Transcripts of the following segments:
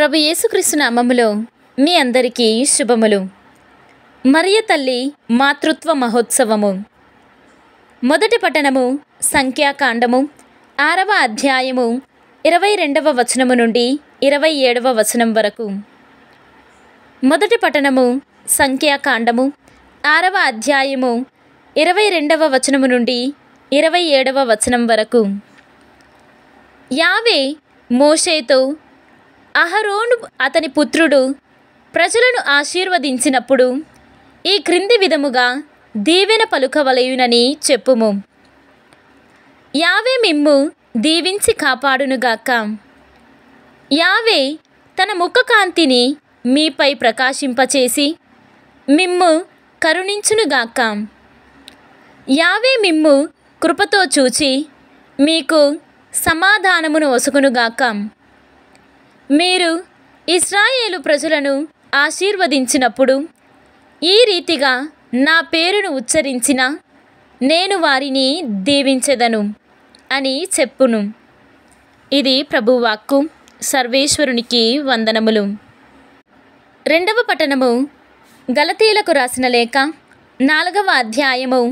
ప్రభు యేసుక్రీస్తు నామములో మీ అందరికీ శుభములు మరియ తల్లి మాతృత్వ మహోత్సవము మొదటి పట్టణము సంఖ్యాకాండము ఆరవ అధ్యాయము ఇరవై రెండవ వచనము నుండి ఇరవై ఏడవ వచనం వరకు మొదటి పట్టణము సంఖ్యాకాండము ఆరవ అధ్యాయము ఇరవై రెండవ వచనము నుండి ఇరవై ఏడవ వచనం వరకు యావే మోషేతో అహరోను అతని పుత్రుడు ప్రజలను ఆశీర్వదించినప్పుడు ఈ క్రింది విధముగా దీవెన పలుకవలయునని చెప్పుము యావే మిమ్ము దీవించి కాపాడునుగాక యావే తన ముఖకాంతిని మీపై ప్రకాశింపచేసి మిమ్ము కరుణించునుగాక యావే మిమ్ము కృపతో చూచి మీకు సమాధానమును ఒసుకునుగాక మీరు ఇస్రాయేలు ప్రజలను ఆశీర్వదించినప్పుడు ఈ రీతిగా నా పేరును ఉచ్చరించిన నేను వారిని దీవించెదను అని చెప్పును ఇది ప్రభువాక్కు సర్వేశ్వరునికి వందనములు రెండవ పట్టణము గలతీలకు రాసిన లేక నాలుగవ అధ్యాయము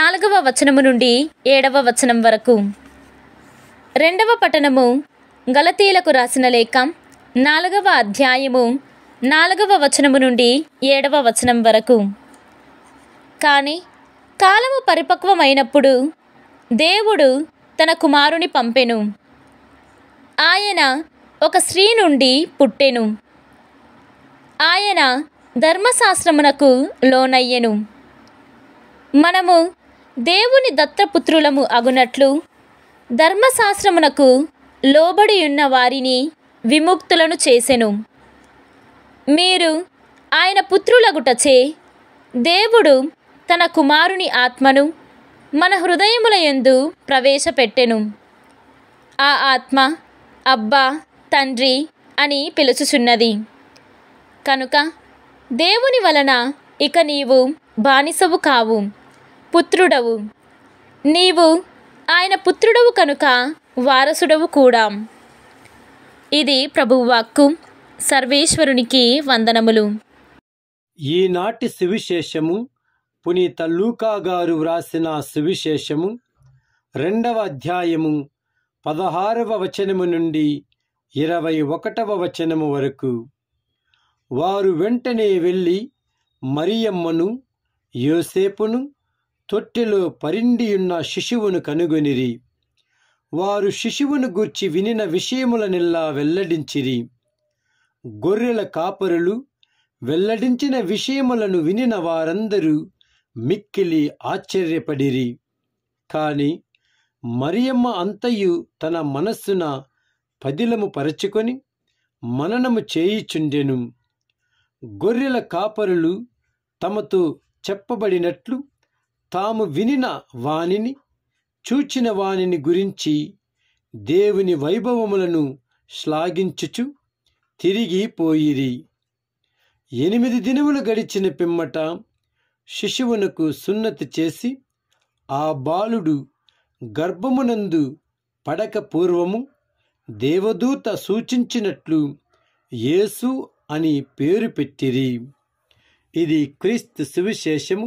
నాలుగవ వచనము నుండి ఏడవ వచనం వరకు రెండవ పట్టణము గలతీలకు రాసిన లేఖ నాలుగవ అధ్యాయము నాలుగవ వచనము నుండి ఏడవ వచనం వరకు కానీ కాలము పరిపక్వమైనప్పుడు దేవుడు తన కుమారుని పంపెను ఆయన ఒక స్త్రీ నుండి పుట్టెను ఆయన ధర్మశాస్త్రమునకు లోనయ్యెను మనము దేవుని దత్తపుత్రులము అగునట్లు ధర్మశాస్త్రమునకు లోబడి ఉన్న వారిని విముక్తులను చేసెను మీరు ఆయన పుత్రులగుటచే దేవుడు తన కుమారుని ఆత్మను మన హృదయముల ఎందు ప్రవేశపెట్టెను ఆ ఆత్మ అబ్బా తండ్రి అని పిలుచుచున్నది కనుక దేవుని వలన ఇక నీవు బానిసవు కావు పుత్రుడవు నీవు ఆయన పుత్రుడవు కనుక వారసుడవు కూడా ఇది ప్రభువాక్కు సర్వేశ్వరునికి వందనములు ఈనాటి సువిశేషము పునీత లూకా గారు వ్రాసిన సువిశేషము రెండవ అధ్యాయము పదహారవ వచనము నుండి ఇరవై ఒకటవ వచనము వరకు వారు వెంటనే వెళ్ళి మరియమ్మను యోసేపును తొట్టెలో పరిండియున్న శిశువును కనుగొనిరి వారు శిశువును గూర్చి వినిన విషయములనిల్లా వెల్లడించిరి గొర్రెల కాపరులు వెల్లడించిన విషయములను వినిన వారందరూ మిక్కిలి ఆశ్చర్యపడిరి కాని మరియమ్మ అంతయు తన మనస్సున పదిలము పరచుకొని మననము చేయిచుండెను గొర్రెల కాపరులు తమతో చెప్పబడినట్లు తాము వినిన వాణిని చూచిన వాణిని గురించి దేవుని వైభవములను శ్లాఘించుచు తిరిగిపోయిరి ఎనిమిది దినములు గడిచిన పిమ్మట శిశువునకు సున్నతి చేసి ఆ బాలుడు గర్భమునందు పడక పూర్వము దేవదూత సూచించినట్లు యేసు అని పేరు పెట్టిరి ఇది క్రీస్తు సువిశేషము